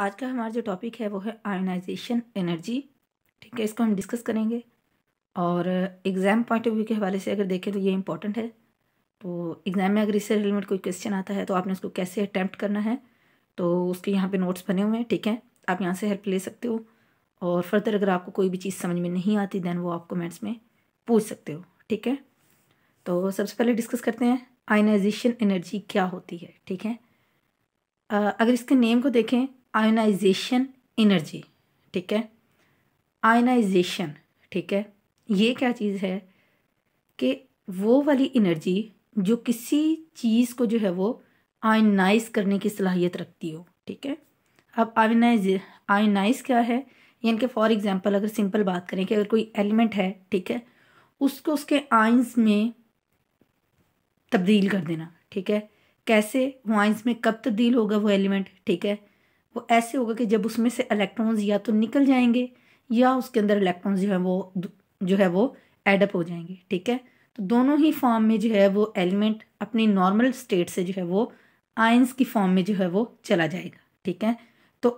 आज का हमारा जो टॉपिक है वो है आयोनाइजेशन एनर्जी ठीक है इसको हम डिस्कस करेंगे और एग्ज़ाम पॉइंट ऑफ व्यू के हवाले से अगर देखें तो ये इंपॉर्टेंट है तो एग्ज़ाम में अगर इससे रिलेटेड कोई क्वेश्चन आता है तो आपने उसको कैसे अटैम्प्ट करना है तो उसके यहाँ पे नोट्स बने हुए हैं ठीक है आप यहाँ से हेल्प ले सकते हो और फर्दर अगर आपको कोई भी चीज़ समझ में नहीं आती दैन वो आप कमेंट्स में पूछ सकते हो ठीक है तो सबसे पहले डिस्कस करते हैं आयनाइजेशन एनर्जी क्या होती है ठीक है अगर इसके नेम को देखें आयोनाइजेशन एनर्जी ठीक है आयोनाइजेशन ठीक है ये क्या चीज़ है कि वो वाली एनर्जी जो किसी चीज़ को जो है वो आयनाइज़ करने की सलाहियत रखती हो ठीक है अब आयनाइज आयोनाइज क्या है यानी कि फॉर एग्जांपल अगर सिंपल बात करें कि अगर कोई एलिमेंट है ठीक है उसको उसके आइंस में तब्दील कर देना ठीक है कैसे वो आइंस में कब तब्दील होगा वो एलिमेंट ठीक है वो ऐसे होगा कि जब उसमें से इलेक्ट्रॉन्स या तो निकल जाएंगे या उसके अंदर इलेक्ट्रॉन्स जो है वो जो है वो एडअप हो जाएंगे ठीक है तो दोनों ही फॉर्म में जो है वो एलिमेंट अपनी नॉर्मल स्टेट से जो है वो आयंस की फॉर्म में जो है वो चला जाएगा ठीक है तो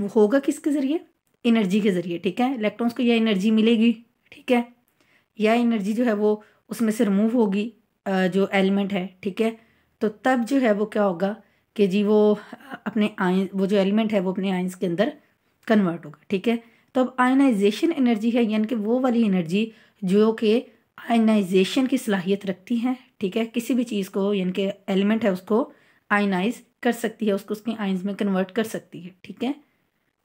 वो होगा किसके ज़रिए एनर्जी के ज़रिए ठीक है इलेक्ट्रॉन्स को यह एनर्जी मिलेगी ठीक है यह एनर्जी जो है वो उसमें से रिमूव होगी जो एलिमेंट है ठीक है तो तब जो है वो क्या होगा कि जी वो अपने आयन वो जो एलिमेंट है वो अपने आयंस के अंदर कन्वर्ट होगा ठीक है तो अब आयनाइजेशन एनर्जी है यानी कि वो वाली एनर्जी जो कि आयनाइजेशन की सलाहियत रखती है ठीक है किसी भी चीज़ को यानी कि एलिमेंट है उसको आयनाइज कर सकती है उसको उसके आयंस में कन्वर्ट कर सकती है ठीक है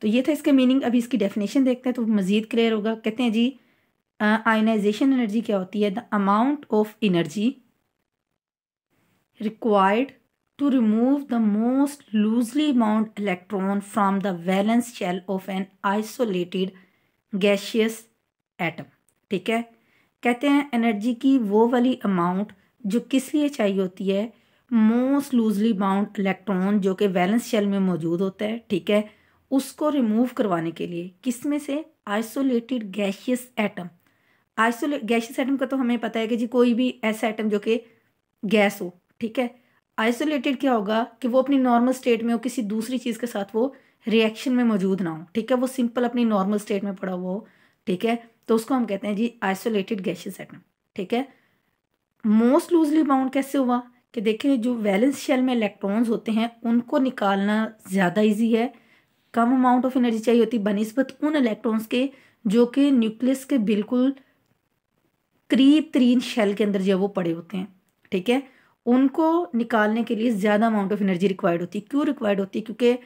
तो ये था इसका मीनिंग अभी इसकी डेफिनेशन देखते हैं तो मज़ीद क्लियर होगा कहते हैं जी आयनाइजेशन एनर्जी क्या होती है the amount of energy required to remove the most loosely bound electron from the valence shell of an isolated gaseous atom ठीक है कहते हैं एनर्जी की वो वाली अमाउंट जो किस लिए चाहिए होती है मोस्ट लूजली बाउंड इलेक्ट्रॉन जो कि वैलेंस शेल में मौजूद होता है ठीक है उसको रिमूव करवाने के लिए किस में से आइसोलेटेड गैशियस एटम आइसोले गैशियस एटम का तो हमें पता है कि जी कोई भी ऐसा एटम जो कि गैस हो ठीक है आइसोलेटेड क्या होगा कि वो अपनी नॉर्मल स्टेट में हो किसी दूसरी चीज़ के साथ वो रिएक्शन में मौजूद ना हो ठीक है वो सिंपल अपनी नॉर्मल स्टेट में पड़ा हुआ हो ठीक है तो उसको हम कहते हैं जी आइसोलेटेड गैशियस एटम ठीक है मोस्ट लूजली बाउंड कैसे हुआ कि देखें जो वैलेंस शेल में इलेक्ट्रॉन्स होते हैं उनको निकालना ज़्यादा ईजी है कम अमाउंट ऑफ एनर्जी चाहिए होती बनस्बत उन इलेक्ट्रॉन्स के जो कि न्यूक्लियस के बिल्कुल करीब तरीन शेल के अंदर जो है वो पड़े होते हैं ठीक है उनको निकालने के लिए ज़्यादा अमाउंट ऑफ एनर्जी रिक्वायर्ड होती है क्यों रिक्वायर्ड होती है क्योंकि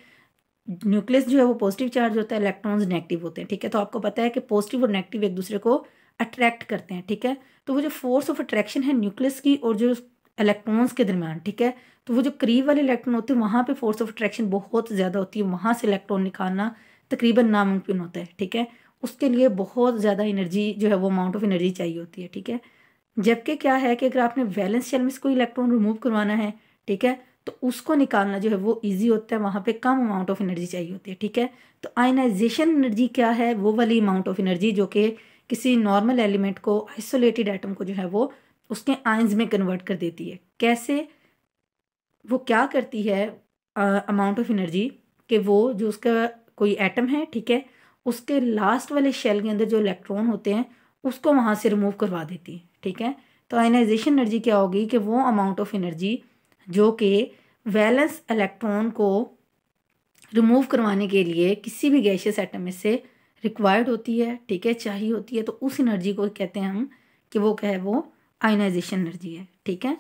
न्यूक्लियस जो है वो पॉजिटिव चार्ज होता है इलेक्ट्रॉन्स नेगेटिव होते हैं ठीक है तो आपको पता है कि पॉजिटिव और नेगेटिव एक दूसरे को अट्रैक्ट करते हैं ठीक है तो वो जो फोर्स ऑफ अट्रैक्शन है न्यूक्लियस की और जो इलेक्ट्रॉन्स के दरमियान ठीक है तो वो जो करीब वाले इलेक्ट्रॉन होते हैं वहाँ पर फोर्स ऑफ अट्रैक्शन बहुत ज़्यादा होती है वहाँ से इलेक्ट्रॉन निकालना तकरीबन नामुमकिन होता है ठीक है उसके लिए बहुत ज़्यादा एनर्जी जो है वो अमाउंट ऑफ एनर्जी चाहिए होती है ठीक है जबकि क्या है कि अगर आपने वैलेंस शेल में से कोई इलेक्ट्रॉन रिमूव करवाना है ठीक है तो उसको निकालना जो है वो इजी होता है वहाँ पे कम अमाउंट ऑफ एनर्जी चाहिए होती है ठीक है तो आयनाइजेशन एनर्जी क्या है वो वाली अमाउंट ऑफ एनर्जी जो कि किसी नॉर्मल एलिमेंट को आइसोलेटेड आइटम को जो है वो उसके आयंस में कन्वर्ट कर देती है कैसे वो क्या करती है अमाउंट ऑफ एनर्जी कि वो जो उसका कोई एटम है ठीक है उसके लास्ट वाले शेल के अंदर जो इलेक्ट्रॉन होते हैं उसको वहाँ से रिमूव करवा देती है ठीक है तो आयनाइजेशन एनर्जी क्या होगी कि वो अमाउंट ऑफ एनर्जी जो कि वैलेंस इलेक्ट्रॉन को रिमूव करवाने के लिए किसी भी गैशियस एटम में से रिक्वायर्ड होती है ठीक है चाहिए होती है तो उस एनर्जी को कहते हैं हम कि वो क्या है वो आयनाइजेशन एनर्जी है ठीक है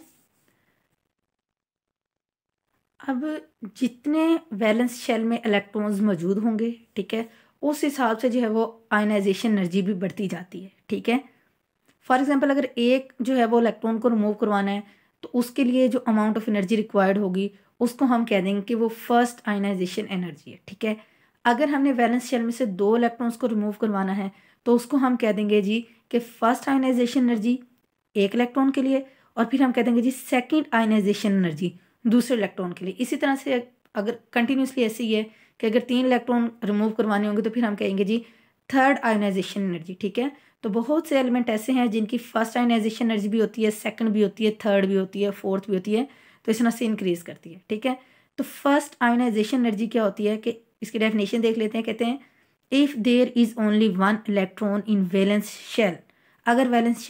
अब जितने वैलेंस शेल में इलेक्ट्रॉन्स मौजूद होंगे ठीक है उस हिसाब से जो है वो आयनाइजेशन एनर्जी भी बढ़ती जाती है ठीक है फॉर एग्जाम्पल अगर एक जो है वो इलेक्ट्रॉन को रिमूव करवाना है तो उसके लिए जो अमाउंट ऑफ एनर्जी रिक्वायर्ड होगी उसको हम कह देंगे कि वो फर्स्ट आयनाइजेशन एनर्जी है ठीक है अगर हमने वैलेंस शेल में से दो इलेक्ट्रॉन्स को रिमूव करवाना है तो उसको हम कह देंगे जी कि फर्स्ट आयनाइजेशन एनर्जी एक इलेक्ट्रॉन के लिए और फिर हम कह देंगे जी सेकेंड आयनाइजेशन एनर्जी दूसरे इलेक्ट्रॉन के लिए इसी तरह से अगर कंटिन्यूसली ऐसे ही है कि अगर तीन इलेक्ट्रॉन रिमूव करवाने होंगे तो फिर हम कहेंगे जी थर्ड आयोनाइजेशन एनर्जी ठीक है तो बहुत से एलिमेंट ऐसे हैं जिनकी फर्स्ट आइनाइजेशन एनर्जी भी होती है सेकंड भी होती है थर्ड भी होती है फोर्थ भी होती है तो इस तरह से इंक्रीज़ करती है ठीक है तो फर्स्ट आयोनाइजेशन एनर्जी क्या होती है कि इसकी डेफिनेशन देख लेते हैं कहते हैं if there is only one electron in valence shell अगर वैलेंस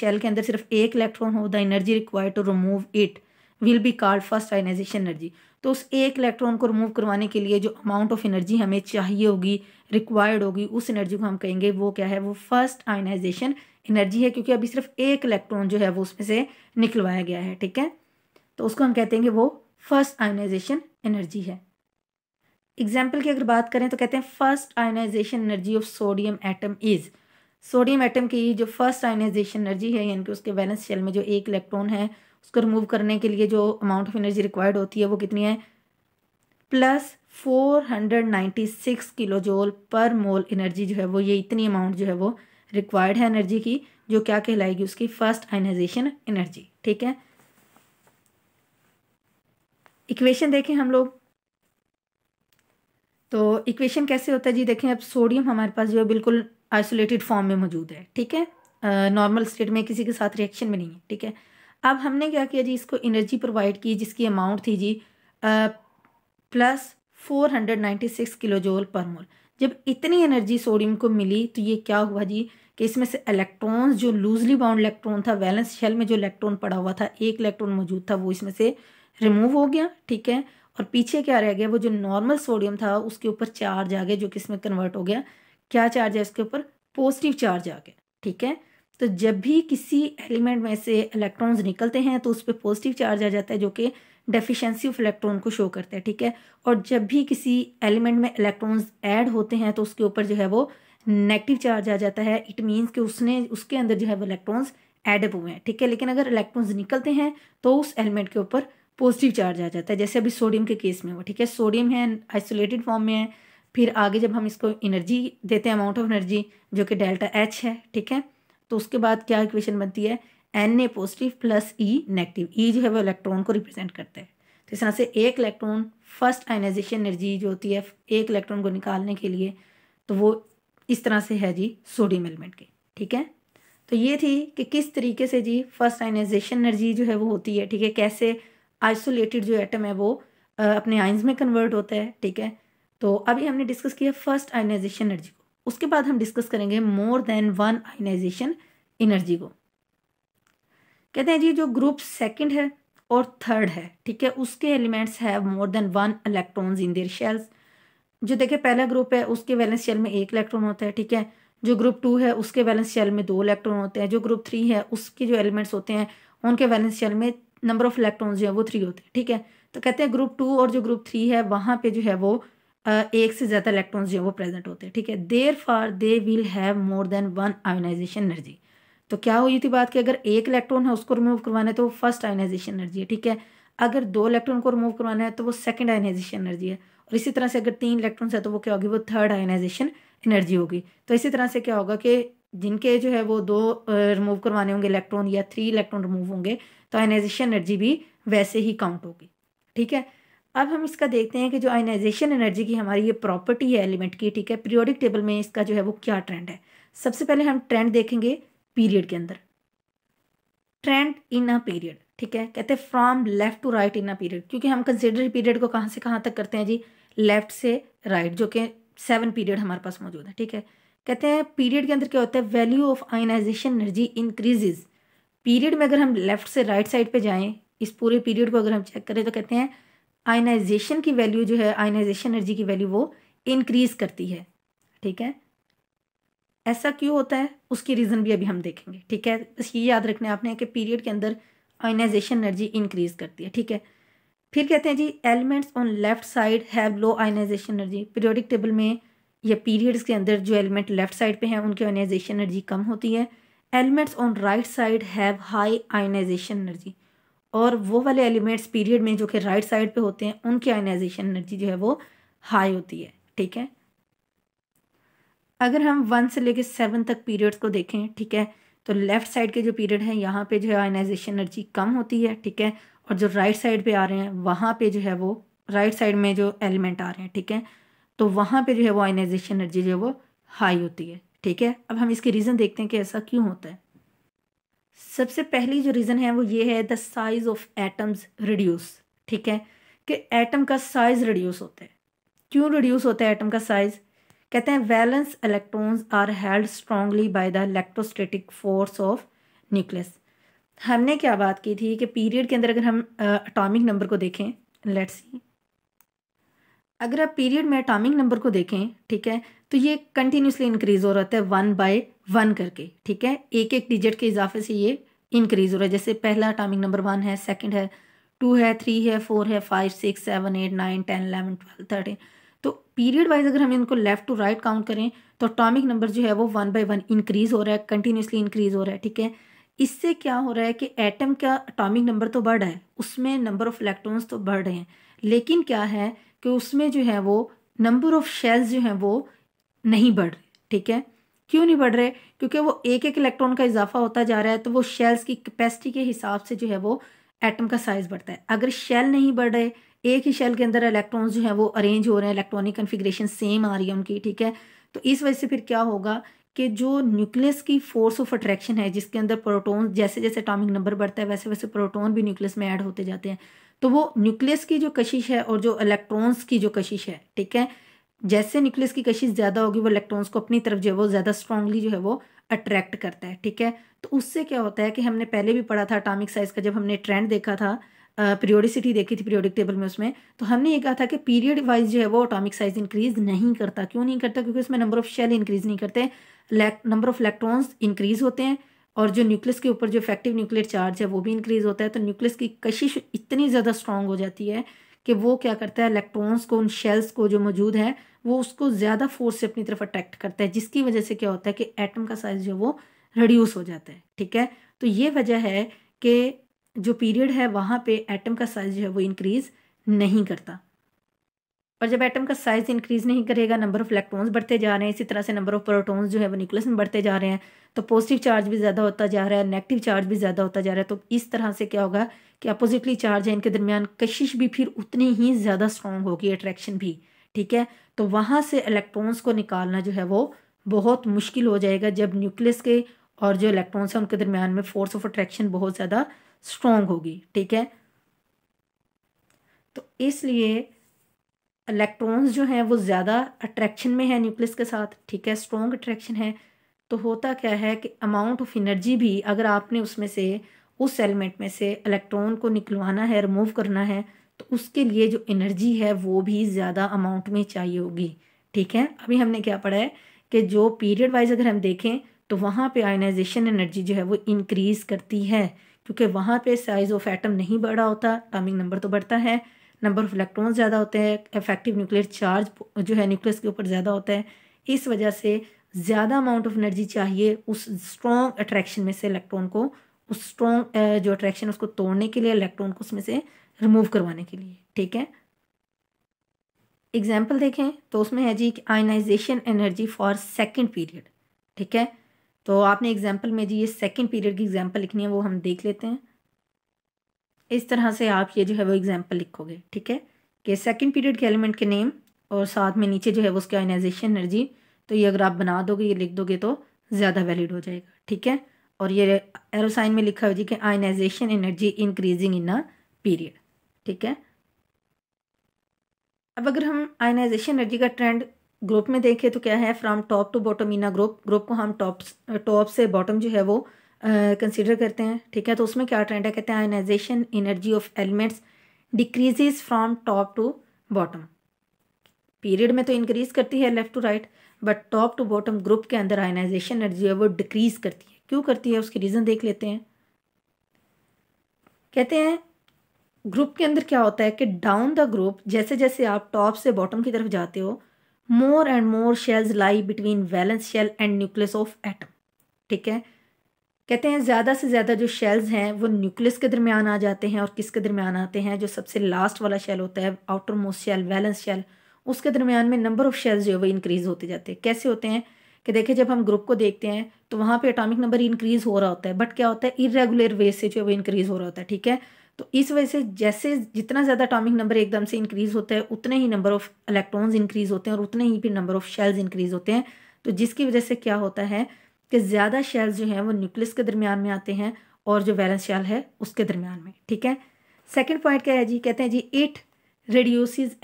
शेल के अंदर सिर्फ एक इलेक्ट्रॉन हो the energy required to remove it will be called first ionisation energy तो उस एक इलेक्ट्रॉन को रिमूव करवाने के लिए जो अमाउंट ऑफ एनर्जी हमें चाहिए होगी रिक्वायर्ड होगी उस एनर्जी को हम कहेंगे वो क्या है वो फर्स्ट आयनाइजेशन एनर्जी है क्योंकि अभी सिर्फ एक इलेक्ट्रॉन जो है वो उसमें से निकलवाया गया है ठीक है तो उसको हम कहते हैं कि वो फर्स्ट आयोनाइजेशन एनर्जी है एग्जाम्पल की अगर बात करें तो कहते हैं first ionisation energy of sodium atom is sodium atom की जो फर्स्ट आयनाइजेशन एनर्जी है यानी कि उसके बैलेंस शेल में जो एक इलेक्ट्रॉन है उसको रिमूव करने के लिए जो अमाउंट ऑफ एनर्जी रिक्वायर्ड होती है वो कितनी है plus four hundred six kilo joule per मोल एनर्जी जो है वो ये इतनी अमाउंट जो है वो रिक्वायर्ड है एनर्जी की जो क्या कहलाएगी उसकी फर्स्ट आइनाइजेशन एनर्जी ठीक है इक्वेशन देखें हम लोग तो इक्वेशन कैसे होता है जी देखें अब सोडियम हमारे पास जो है बिल्कुल आइसोलेटेड फॉर्म में मौजूद है ठीक है नॉर्मल स्टेट में किसी के साथ रिएक्शन में नहीं है ठीक है अब हमने क्या किया जी इसको एनर्जी प्रोवाइड की जिसकी अमाउंट थी जी आ, plus four hundred ninety six kilo joule per मोल जब इतनी एनर्जी सोडियम को मिली तो ये क्या हुआ जी कि इसमें से इलेक्ट्रॉन्स जो लूजली बाउंड इलेक्ट्रॉन था वैलेंस शेल में जो इलेक्ट्रॉन पड़ा हुआ था एक इलेक्ट्रॉन मौजूद था वो इसमें से रिमूव हो गया ठीक है और पीछे क्या रह गया वो जो नॉर्मल सोडियम था उसके ऊपर चार्ज आ गया जो कि इसमें कन्वर्ट हो गया क्या चार्ज है इसके ऊपर पॉजिटिव चार्ज आ गया ठीक है तो जब भी किसी एलिमेंट में से इलेक्ट्रॉन्स निकलते हैं तो उस पर पॉजिटिव चार्ज आ जाता है जो कि डेफिशिएंसी ऑफ इलेक्ट्रॉन को शो करता है ठीक है और जब भी किसी एलिमेंट में इलेक्ट्रॉन्स ऐड होते हैं तो उसके ऊपर जो है वो नेगेटिव चार्ज आ जाता है इट मीन्स कि उसने उसके अंदर जो है वो इलेक्ट्रॉन्स एडअप हुए हैं ठीक है लेकिन अगर इलेक्ट्रॉन्स निकलते हैं तो उस एलिमेंट के ऊपर पॉजिटिव चार्ज आ जाता है जैसे अभी सोडियम के केस में हुआ ठीक है सोडियम है आइसोलेटेड फॉर्म में है फिर आगे जब हम इसको एनर्जी देते हैं अमाउंट ऑफ एनर्जी जो कि डेल्टा एच है ठीक है तो उसके बाद क्या इक्वेशन बनती है N A positive plus E negative E जो है वो इलेक्ट्रॉन को रिप्रेजेंट करता है तो इस तरह से एक इलेक्ट्रॉन फर्स्ट आइनाइजेशन एनर्जी जो होती है एक इलेक्ट्रॉन को निकालने के लिए तो वो इस तरह से है जी सोडियम एलिमेंट की ठीक है तो ये थी कि किस तरीके से जी फर्स्ट आइनाइजेशन एनर्जी जो है वो होती है ठीक है कैसे आइसोलेटेड जो एटम है वो अपने आइंस में कन्वर्ट होता है ठीक है तो अभी हमने डिस्कस किया फर्स्ट आइनाइजेशन एनर्जी उसके बाद हम डिस्कस करेंगे more than one ionisation energy को कहते हैं जी जो ग्रुप सेकंड है और थर्ड है ठीक है उसके elements have more than one electrons in their shells जो देखे पहला ग्रुप है उसके वैलेंस शेल में एक इलेक्ट्रॉन होता है ठीक है जो ग्रुप टू है उसके वैलेंस शेल में दो इलेक्ट्रॉन होते हैं जो ग्रुप थ्री है उसके जो एलिमेंट्स होते हैं उनके वैलेंस शेल में नंबर ऑफ इलेक्ट्रॉन्स जो है वो थ्री होते हैं ठीक है तो कहते हैं ग्रुप टू और जो ग्रुप थ्री है वहां पर जो है वो एक से ज़्यादा इलेक्ट्रॉन्स जो है वो प्रेजेंट होते हैं ठीक है therefore they will have more than one ionisation energy तो क्या हुई थी बात कि अगर एक इलेक्ट्रॉन है उसको रिमूव करवाना है तो वो फर्स्ट आयोनाइजेशन एनर्जी है ठीक है अगर दो इलेक्ट्रॉन को रिमूव करवाना है तो वो सेकेंड आयोनाइजेशन एनर्जी है और इसी तरह से अगर तीन इलेक्ट्रॉन्स है तो वो क्या होगी वो थर्ड आयोनाइजेशन एनर्जी होगी तो इसी तरह से क्या होगा कि जिनके जो है वो दो रिमूव करवाने होंगे इलेक्ट्रॉन या थ्री इलेक्ट्रॉन रिमूव होंगे तो आयोनाइजेशन एनर्जी भी वैसे ही काउंट होगी ठीक है अब हम इसका देखते हैं कि जो आयनाइजेशन एनर्जी की हमारी ये प्रॉपर्टी है एलिमेंट की ठीक है पीरियोडिक टेबल में इसका जो है वो क्या ट्रेंड है सबसे पहले हम ट्रेंड देखेंगे पीरियड के अंदर ट्रेंड इन अ पीरियड ठीक है कहते हैं from left to right in a period क्योंकि हम कंसिडर पीरियड को कहाँ से कहाँ तक करते हैं जी लेफ्ट से राइट right, जो कि सेवन पीरियड हमारे पास मौजूद है ठीक है कहते हैं पीरियड के अंदर क्या होता है value of ionisation energy increases period में अगर हम लेफ्ट से राइट right साइड पे जाएं इस पूरे पीरियड को अगर हम चेक करें तो कहते हैं आयनाइजेशन की वैल्यू जो है आयनाइजेशन एनर्जी की वैल्यू वो इंक्रीज करती है ठीक है ऐसा क्यों होता है उसकी रीज़न भी अभी हम देखेंगे ठीक है बस ये याद रखना आपने कि पीरियड के अंदर आयनाइजेशन एनर्जी इंक्रीज करती है ठीक है फिर कहते हैं जी elements on left side have low ionisation energy periodic table में या पीरियड्स के अंदर जो एलिमेंट लेफ्ट साइड पे हैं उनकी आयनाइजेशन एनर्जी कम होती है elements on right side have high ionisation energy और वो वाले एलिमेंट्स पीरियड में जो कि राइट साइड पे होते हैं उनकी आयनाइजेशन एनर्जी जो है वो हाई होती है ठीक है अगर हम वन से लेकर सेवन तक पीरियड्स को देखें ठीक है तो लेफ़्ट साइड के जो पीरियड हैं यहाँ पे जो है आयनाइजेशन एनर्जी कम होती है ठीक है और जो राइट साइड पे आ रहे हैं वहाँ पे जो है वो राइट साइड में जो एलिमेंट आ रहे हैं ठीक है तो वहाँ पे जो है वो आयनाइजेशन एनर्जी जो है वो हाई होती है ठीक है अब हम इसके रीज़न देखते हैं कि ऐसा क्यों होता है सबसे पहली जो रीज़न है वो ये है the size of atoms reduce ठीक है कि एटम का साइज़ रिड्यूस होता है क्यों रिड्यूस होता है एटम का साइज़ कहते हैं valence electrons are held strongly by the electrostatic force of nucleus हमने क्या बात की थी कि पीरियड के अंदर अगर हम अटोमिक नंबर को देखें लेट्स सी अगर आप पीरियड में अटोमिक नंबर को देखें ठीक है तो ये कंटिन्यूसली इंक्रीज़ हो रहा है वन बाई वन करके ठीक है एक एक डिजिट के इजाफे से ये इंक्रीज़ हो रहा है जैसे पहला अटामिक नंबर वन है सेकंड है टू है थ्री है फोर है five six seven eight nine ten eleven twelve thirteen तो पीरियड वाइज अगर हम इनको लेफ्ट टू राइट काउंट करें तो अटामिक नंबर जो है वो वन बाई वन इंक्रीज़ हो रहा है कंटिन्यूसली इंक्रीज़ हो रहा है ठीक है इससे क्या हो रहा है कि एटम का अटामिक नंबर तो बढ़ रहा है उसमें नंबर ऑफ इलेक्ट्रॉन्स तो बढ़ रहे हैं लेकिन क्या है कि उसमें जो है वो नंबर ऑफ़ शेल्स जो हैं वो नहीं बढ़ रहे ठीक है क्यों नहीं बढ़ रहे क्योंकि वो एक एक इलेक्ट्रॉन का इजाफा होता जा रहा है तो वो शेल्स की कैपेसिटी के हिसाब से जो है वो एटम का साइज़ बढ़ता है अगर शेल नहीं बढ़ रहे एक ही शेल के अंदर इलेक्ट्रॉन्स जो है वो अरेंज हो रहे हैं इलेक्ट्रॉनिक कन्फिग्रेशन सेम आ रही है उनकी ठीक है तो इस वजह से फिर क्या होगा कि जो न्यूक्लियस की फोर्स ऑफ अट्रैक्शन है जिसके अंदर प्रोटोन जैसे जैसे अटोमिक नंबर बढ़ता है वैसे वैसे प्रोटोन भी न्यूक्लियस में ऐड होते जाते हैं तो वो न्यूक्लियस की जो कशिश है और जो इलेक्ट्रॉन्स की जो कशिश है ठीक है जैसे न्यूक्लियस की कशिश ज़्यादा होगी वो इलेक्ट्रॉन्स को अपनी तरफ जो है वो ज़्यादा स्ट्रांगली जो है वो अट्रैक्ट करता है ठीक है तो उससे क्या होता है कि हमने पहले भी पढ़ा था अटामिक साइज का जब हमने ट्रेंड देखा था पीरियोडिसिटी देखी थी पीरियोडिक टेबल में उसमें तो हमने ये कहा था कि पीरियड वाइज जो है वो अटोमिक साइज इंक्रीज नहीं करता क्यों नहीं करता क्योंकि उसमें नंबर ऑफ शेल इंक्रीज नहीं करते नंबर ऑफ इलेक्ट्रॉन्स इंक्रीज होते हैं और जो न्यूक्लियस के ऊपर जो इफेक्टिव न्यूक्लियर चार्ज है वो भी इंक्रीज होता है तो न्यूक्लियस की कशिश इतनी ज़्यादा स्ट्रांग हो जाती है कि वो क्या करता है इलेक्ट्रॉन्स को उन शेल्स को जो मौजूद है वो उसको ज़्यादा फोर्स से अपनी तरफ अट्रैक्ट करता है जिसकी वजह से क्या होता है कि एटम का साइज जो वो रिड्यूस हो जाता है ठीक है तो ये वजह है कि जो पीरियड है वहाँ पे एटम का साइज जो है वो इंक्रीज़ नहीं करता और जब एटम का साइज इंक्रीज नहीं करेगा नंबर ऑफ इलेक्ट्रॉन्स बढ़ते जा रहे हैं इसी तरह से नंबर ऑफ प्रोटॉन्स जो है वो न्यूक्लियस में बढ़ते जा रहे हैं तो पॉजिटिव चार्ज भी ज़्यादा होता जा रहा है नेगेटिव चार्ज भी ज़्यादा होता जा रहा है तो इस तरह से क्या होगा कि अपोजिटली चार्ज है इनके दरमियान कशिश भी फिर उतनी ही ज़्यादा स्ट्रॉन्ग होगी अट्रैक्शन भी ठीक है तो वहां से इलेक्ट्रॉन्स को निकालना जो है वो बहुत मुश्किल हो जाएगा जब न्यूक्लियस के और जो इलेक्ट्रॉन्स हैं उनके दरमियान में फोर्स ऑफ अट्रैक्शन बहुत ज़्यादा स्ट्रॉन्ग होगी ठीक है तो इसलिए इलेक्ट्रॉन्स जो हैं वो ज़्यादा अट्रैक्शन में है न्यूक्लियस के साथ ठीक है स्ट्रॉन्ग अट्रैक्शन है तो होता क्या है कि अमाउंट ऑफ एनर्जी भी अगर आपने उसमें से उस एलिमेंट में से इलेक्ट्रॉन को निकलवाना है रिमूव करना है तो उसके लिए जो एनर्जी है वो भी ज़्यादा अमाउंट में चाहिए होगी ठीक है अभी हमने क्या पढ़ा है कि जो पीरियड वाइज अगर हम देखें तो वहाँ पे आयनाइजेशन एनर्जी जो है वो इंक्रीज़ करती है क्योंकि वहाँ पे साइज़ ऑफ एटम नहीं बढ़ा होता टर्मिंग नंबर तो बढ़ता है नंबर ऑफ इलेक्ट्रॉन्स ज़्यादा होते हैं इफेक्टिव न्यूक्लियर चार्ज जो है न्यूक्लियस के ऊपर ज़्यादा होता है इस वजह से ज़्यादा अमाउंट ऑफ एनर्जी चाहिए उस स्ट्रॉन्ग अट्रैक्शन में से इलेक्ट्रॉन को उस स्ट्रॉन्ग जो अट्रैक्शन उसको तोड़ने के लिए इलेक्ट्रॉन को उसमें से रिमूव करवाने के लिए ठीक है एग्जाम्पल देखें तो उसमें है जी ionisation energy for second period ठीक है तो आपने एग्जाम्पल में जी ये सेकेंड पीरियड की एग्जाम्पल लिखनी है वो हम देख लेते हैं इस तरह से आप ये जो है वो एग्जाम्पल लिखोगे ठीक है कि सेकेंड पीरियड के एलिमेंट के नेम और साथ में नीचे जो है वो उसके आयनाइजेशन एनर्जी तो ये अगर आप बना दोगे ये लिख दोगे तो ज़्यादा वैलिड हो जाएगा ठीक है और ये एरोसाइन में लिखा हो जी कि ionization energy increasing in a period ठीक है अब अगर हम आयनाइजेशन एनर्जी का ट्रेंड ग्रुप में देखें तो क्या है from top to bottom in a group group को हम टॉप टॉप से बॉटम जो है वो कंसिडर करते हैं ठीक है तो उसमें क्या ट्रेंड है कहते हैं ionization energy of elements decreases from top to bottom period में तो इंक्रीज करती है left to right but top to bottom group के अंदर आयनाइजेशन एनर्जी है वो डिक्रीज करती है क्यों करती है उसके रीज़न देख लेते हैं कहते हैं ग्रुप के अंदर क्या होता है कि डाउन द ग्रुप जैसे जैसे आप टॉप से बॉटम की तरफ जाते हो more and more shells lie between valence shell and nucleus of atom ठीक है कहते हैं ज़्यादा से ज़्यादा जो शेल्स हैं वो न्यूक्लियस के दरमियान आ जाते हैं और किसके दरमियान आते हैं जो सबसे लास्ट वाला शेल होता है outermost shell valence shell उसके दरमियान में नंबर ऑफ़ शेल्स जो है वो इंक्रीज़ होते जाते हैं कैसे होते हैं कि देखिए जब हम ग्रुप को देखते हैं तो वहाँ पे एटॉमिक नंबर इंक्रीज़ हो रहा होता है बट क्या होता है इरेगुलर वे से जो है वो इंक्रीज़ हो रहा होता है ठीक है तो इस वजह से जैसे जितना ज़्यादा अटोमिक नंबर एकदम से इंक्रीज़ होता है उतने ही नंबर ऑफ़ इलेक्ट्रॉन्स इंक्रीज़ होते हैं और उतने ही फिर नंबर ऑफ़ शेल्स इंक्रीज़ होते हैं तो जिसकी वजह से क्या होता है कि ज़्यादा शेल जो हैं वो न्यूक्लियस के दरमियान में आते हैं और जो वैलेंस शेल है उसके दरमियान में ठीक है सेकेंड पॉइंट क्या है जी कहते हैं जी it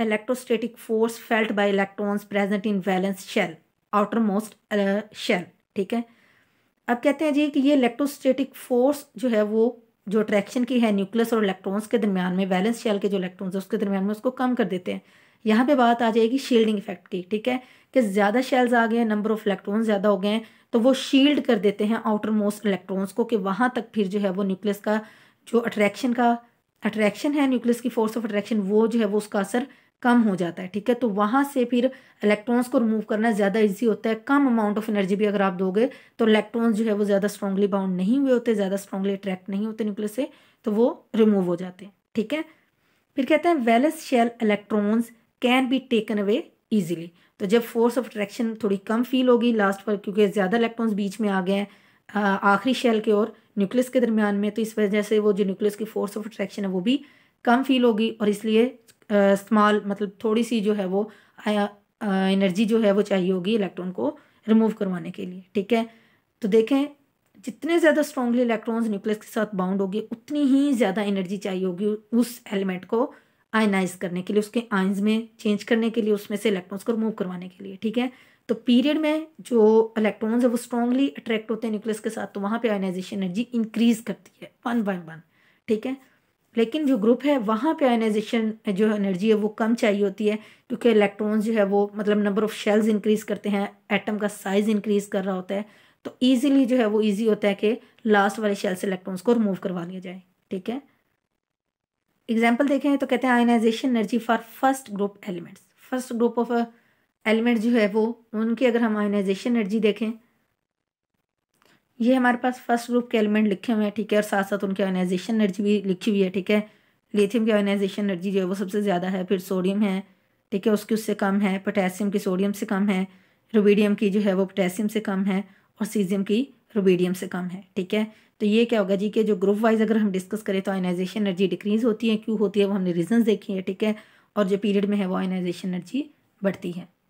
electrostatic force felt by electrons present in valence shell outermost shell ठीक है अब कहते हैं जी कि ये इलेक्ट्रोस्टेटिक फोर्स जो है वो जो अट्रैक्शन की है न्यूक्लियस और इलेक्ट्रॉन्स के दरमियान में वैलेंस शेल के जो इलेक्ट्रॉन्स है उसके दरमियान में उसको कम कर देते हैं यहाँ पे बात आ जाएगी शील्डिंग इफेक्ट की ठीक है कि ज़्यादा शेल्स आ गए हैं नंबर ऑफ़ इलेक्ट्रॉन ज़्यादा हो गए हैं तो वो शील्ड कर देते हैं आउटर मोस्ट इलेक्ट्रॉन्स को कि वहाँ तक फिर जो है वो न्यूक्लियस का जो अट्रैक्शन का अट्रैक्शन है न्यूक्लियस की फोर्स ऑफ अट्रैक्शन वो जो है वो उसका असर कम हो जाता है ठीक है तो वहाँ से फिर इलेक्ट्रॉन्स को रिमूव करना ज़्यादा इजी होता है कम अमाउंट ऑफ एनर्जी भी अगर आप दोगे तो इलेक्ट्रॉन्स जो है वो ज़्यादा स्ट्रॉन्गली बाउंड नहीं हुए होते ज़्यादा स्ट्रॉन्गली अट्रैक्ट नहीं होते न्यूक्लियस से तो वो रिमूव हो जाते हैं ठीक है फिर कहते हैं valence shell electrons can be taken away easily तो जब फोर्स ऑफ अट्रैक्शन थोड़ी कम फील होगी लास्ट पर क्योंकि ज़्यादा इलेक्ट्रॉन्स बीच में आ गए हैं आखिरी शेल के और न्यूक्लियस के दरमियान में तो इस वजह से वो जो न्यूक्लियस की फोर्स ऑफ अट्रैक्शन है वो भी कम फील होगी और इसलिए स्मॉल मतलब थोड़ी सी जो है वो एनर्जी जो है वो चाहिए होगी इलेक्ट्रॉन को रिमूव करवाने के लिए ठीक है तो देखें जितने ज़्यादा स्ट्रॉन्गली इलेक्ट्रॉन्स न्यूक्लियस के साथ बाउंड होगी उतनी ही ज़्यादा एनर्जी चाहिए होगी उस एलिमेंट को आयनाइज करने के लिए उसके आइन्स में चेंज करने के लिए उसमें से इलेक्ट्रॉन्स को रिमूव करवाने के लिए ठीक है तो पीरियड में जो इलेक्ट्रॉन्स है वो स्ट्रॉन्गली अट्रैक्ट होते हैं न्यूक्लियस के साथ तो वहाँ पे आयनाइजेशन एनर्जी इंक्रीज करती है वन बाय वन ठीक है लेकिन जो ग्रुप है वहाँ पे आयनाइजेशन जो एनर्जी है वो कम चाहिए होती है क्योंकि इलेक्ट्रॉन्स जो है वो मतलब नंबर ऑफ शेल्स इंक्रीज करते हैं एटम का साइज इंक्रीज कर रहा होता है तो ईजिली जो है वो ईजी होता है कि लास्ट वाले शेल से इलेक्ट्रॉन्स को रिमूव करवा लिया जाए ठीक है एग्जाम्पल देखें तो कहते हैं ionization energy for first group elements first group of element जो है वो उनकी अगर हम आयनाइजेशन एनर्जी देखें ये हमारे पास फर्स्ट ग्रुप के एलिमेंट लिखे हुए हैं ठीक है और साथ साथ उनकी आयनाइजेशन एनर्जी भी लिखी हुई है ठीक है लिथियम की आयनाइजेशन एनर्जी जो है वो सबसे ज़्यादा है फिर सोडियम है ठीक है उसकी उससे कम है पोटेशियम की सोडियम से कम है रुबीडियम की जो है वो पोटेशियम से कम है और सीजियम की रूबीडियम से कम है ठीक है तो ये क्या होगा जी कि जो ग्रुप वाइज अगर हम डिस्कस करें तो आयनाइजेशन एनर्जी डिक्रीज़ होती है क्यों होती है वो हमने रीजन देखी है ठीक है और जो पीरियड में है वो आयनाइजेशन एनर्जी बढ़ती है